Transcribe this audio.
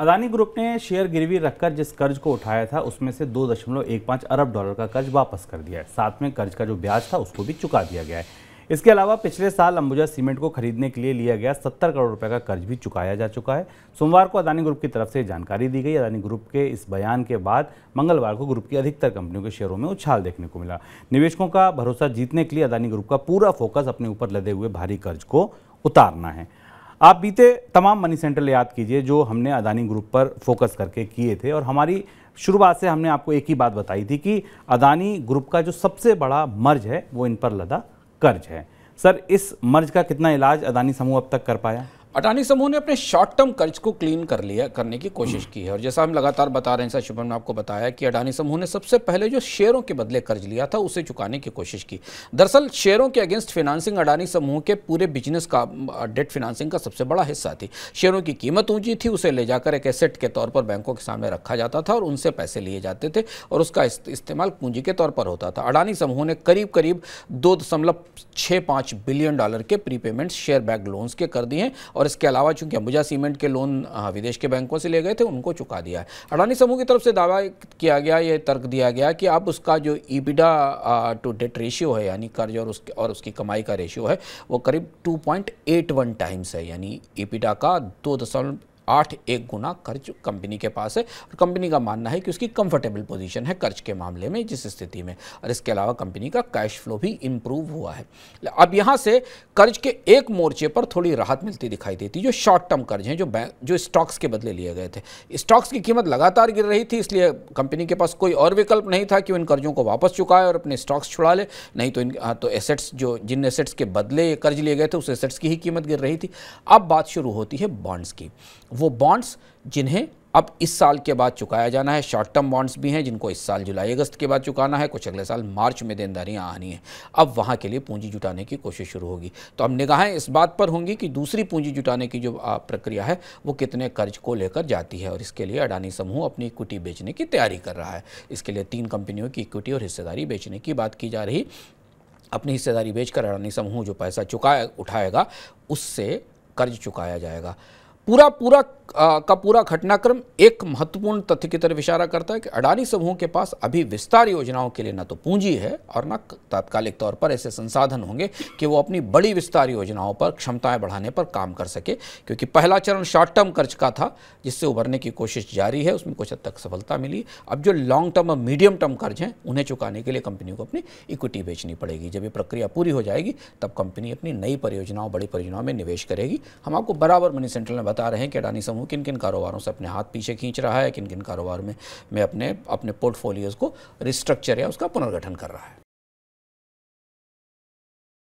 Adani group ने share गिरवी रखकर जिस कर्ज को उठाया था उसमें से 2.15 अरब डॉलर का कर्ज वापस कर दिया है साथ में कर्ज का जो ब्याज था उसको भी चुका दिया गया है इसके अलावा पिछले साल अंबुजा सीमेंट को खरीदने के लिए लिया गया 70 करोड़ रुपए का कर्ज भी चुकाया जा चुका है सोमवार को अदानी ग्रुप की तरफ से जानकारी दी गई अदानी ग्रुप के इस बयान के बाद मंगलवार को ग्रुप की अधिकतर कंपनियों के शेयरों में उछाल देखने को मिला निवेशकों का भरोसा जीतने के लिए अदानी ग्रुप का पूरा फोकस अपने ऊपर लदे हुए भारी कर्ज को उतारना है आप बीते तमाम मनी सेंटर याद कीजिए जो हमने अदानी ग्रुप पर फोकस करके किए थे और हमारी शुरुआत से हमने आपको एक ही बात बताई थी कि अदानी ग्रुप का जो सबसे बड़ा मर्ज है वो इन पर लदा कर्ज है सर इस मर्ज का कितना इलाज अदानी समूह अब तक कर पाया अटानी समूह ने अपने शॉर्ट टर्म कर्ज को क्लीन कर लिया करने की कोशिश हम्म। की है और जैसा हम लगातार बता रहे हैं सर शुभम ने आपको बताया कि अडानी समूह ने सबसे पहले जो शेयरों के बदले कर्ज लिया था उसे चुकाने की कोशिश की दरअसल शेयरों के अगेंस्ट फिनांसिंग अडानी समूह के पूरे बिजनेस का डेट फिनांसिंग का सबसे बड़ा हिस्सा थी शेयरों की कीमत ऊँची थी उसे ले जाकर एक एसेट के तौर पर बैंकों के सामने रखा जाता था और उनसे पैसे लिए जाते थे और उसका इस्तेमाल पूंजी के तौर पर होता था अडानी समूह ने करीब करीब दो बिलियन डॉलर के प्रीपेमेंट शेयर बैक लोन्स के कर दिए हैं और इसके अलावा चूंकि अंबुजा सीमेंट के लोन विदेश के बैंकों से ले गए थे उनको चुका दिया है अडानी समूह की तरफ से दावा किया गया ये तर्क दिया गया कि अब उसका जो ईबिडा टू डेट रेशियो है यानी कर्ज और उसके और उसकी कमाई का रेशियो है वो करीब टू टाइम्स है यानी ईबिडा का दो दशमलव आठ एक गुना कर्ज कंपनी के पास है और कंपनी का मानना है कि उसकी कंफर्टेबल पोजीशन है कर्ज के मामले में जिस स्थिति में और इसके अलावा कंपनी का कैश फ्लो भी इम्प्रूव हुआ है अब यहाँ से कर्ज के एक मोर्चे पर थोड़ी राहत मिलती दिखाई देती जो शॉर्ट टर्म कर्ज हैं जो बैंक जो स्टॉक्स के बदले लिए गए थे स्टॉक्स की कीमत लगातार गिर रही थी इसलिए कंपनी के पास कोई और विकल्प नहीं था कि इन कर्जों को वापस चुकाए और अपने स्टॉक्स छुड़ा ले नहीं तो इन हाँ, तो एसेट्स जो जिन एसेट्स के बदले कर्ज लिए गए थे उस एसेट्स की ही कीमत गिर रही थी अब बात शुरू होती है बॉन्ड्स की वो बॉन्ड्स जिन्हें अब इस साल के बाद चुकाया जाना है शॉर्ट टर्म बॉन्ड्स भी हैं जिनको इस साल जुलाई अगस्त के बाद चुकाना है कुछ अगले साल मार्च में देनदारियां आनी है अब वहां के लिए पूंजी जुटाने की कोशिश शुरू होगी तो अब निगाहें इस बात पर होंगी कि दूसरी पूंजी जुटाने की जो प्रक्रिया है वो कितने कर्ज को लेकर जाती है और इसके लिए अडानी समूह अपनी इक्विटी बेचने की तैयारी कर रहा है इसके लिए तीन कंपनियों की इक्विटी और हिस्सेदारी बेचने की बात की जा रही अपनी हिस्सेदारी बेचकर अडानी समूह जो पैसा चुकाए उठाएगा उससे कर्ज चुकाया जाएगा पूरा पूरा आ, का पूरा घटनाक्रम एक महत्वपूर्ण तथ्य की तरफ इशारा करता है कि अडानी समूह के पास अभी विस्तार योजनाओं के लिए न तो पूंजी है और न तात्कालिक तौर पर ऐसे संसाधन होंगे कि वो अपनी बड़ी विस्तार योजनाओं पर क्षमताएं बढ़ाने पर काम कर सके क्योंकि पहला चरण शॉर्ट टर्म कर्ज का था जिससे उभरने की कोशिश जारी है उसमें कुछ हद तक सफलता मिली अब जो लॉन्ग टर्म और मीडियम टर्म कर्ज हैं उन्हें चुकाने के लिए कंपनी को अपनी इक्विटी बेचनी पड़ेगी जब ये प्रक्रिया पूरी हो जाएगी तब कंपनी अपनी नई परियोजनाओं बड़ी परियोजनाओं में निवेश करेगी हम आपको बराबर मनी सेंट्रल में बता रहे हैं कि अडानी समूह किन किन कारोबारों से अपने हाथ पीछे खींच रहा है किन किन कारोबार में में अपने अपने पोर्टफोलियोज़ को रिस्ट्रक्चर या उसका पुनर्गठन कर रहा है